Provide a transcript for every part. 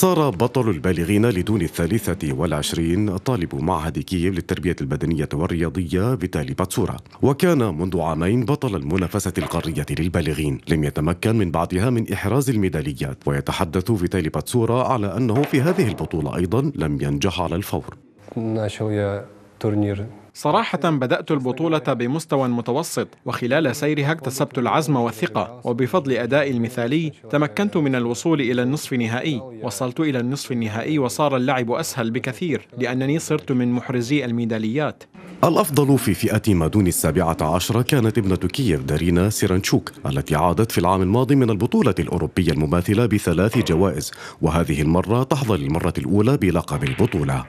صار بطل البالغين لدون الثالثة والعشرين طالب معهد كييف للتربية البدنية والرياضية فيتالي باتسورا وكان منذ عامين بطل المنافسة القارية للبالغين لم يتمكن من بعدها من إحراز الميداليات ويتحدث فيتالي باتسورا على أنه في هذه البطولة أيضا لم ينجح على الفور صراحة بدأت البطولة بمستوى متوسط وخلال سيرها اكتسبت العزم والثقة وبفضل أدائي المثالي تمكنت من الوصول إلى النصف النهائي وصلت إلى النصف النهائي وصار اللعب أسهل بكثير لأنني صرت من محرزي الميداليات الأفضل في فئة ما دون السابعة عشرة كانت ابنة كييف دارينا سيرانشوك التي عادت في العام الماضي من البطولة الأوروبية المماثلة بثلاث جوائز وهذه المرة تحظى للمرة الأولى بلقب البطولة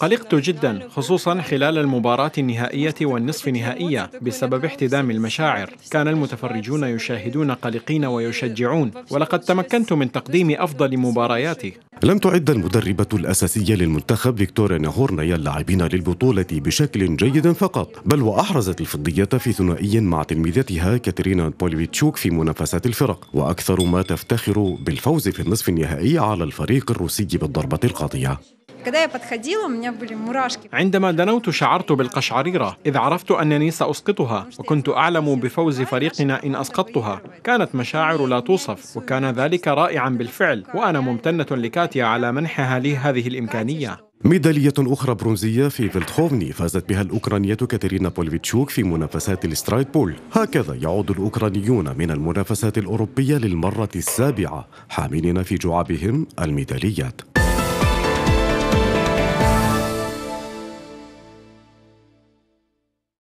قلقت جدا خصوصا خلال المباراة النهائية والنصف نهائية بسبب احتدام المشاعر كان المتفرجون يشاهدون قلقين ويشجعون ولقد تمكنت من تقديم أفضل مبارياتي لم تعد المدربة الأساسية للمنتخب فيكتوريا ناهورنيا اللاعبين للبطولة بشكل جيد فقط بل وأحرزت الفضية في ثنائي مع تلميذتها كاترينا بوليفيتشوك في منافسات الفرق وأكثر ما تفتخر بالفوز في النصف النهائي على الفريق الروسي بالضربة القاضية عندما دنوت شعرت بالقشعريرة إذ عرفت أنني سأسقطها وكنت أعلم بفوز فريقنا إن أسقطتها كانت مشاعر لا توصف وكان ذلك رائعا بالفعل وأنا ممتنة لكاتيا على منحها لي هذه الإمكانية ميدالية أخرى برونزية في فيلتخوفني فازت بها الأوكرانية كاترينا بولفيتشوك في منافسات السترايت بول هكذا يعود الأوكرانيون من المنافسات الأوروبية للمرة السابعة حاملين في جعابهم الميداليات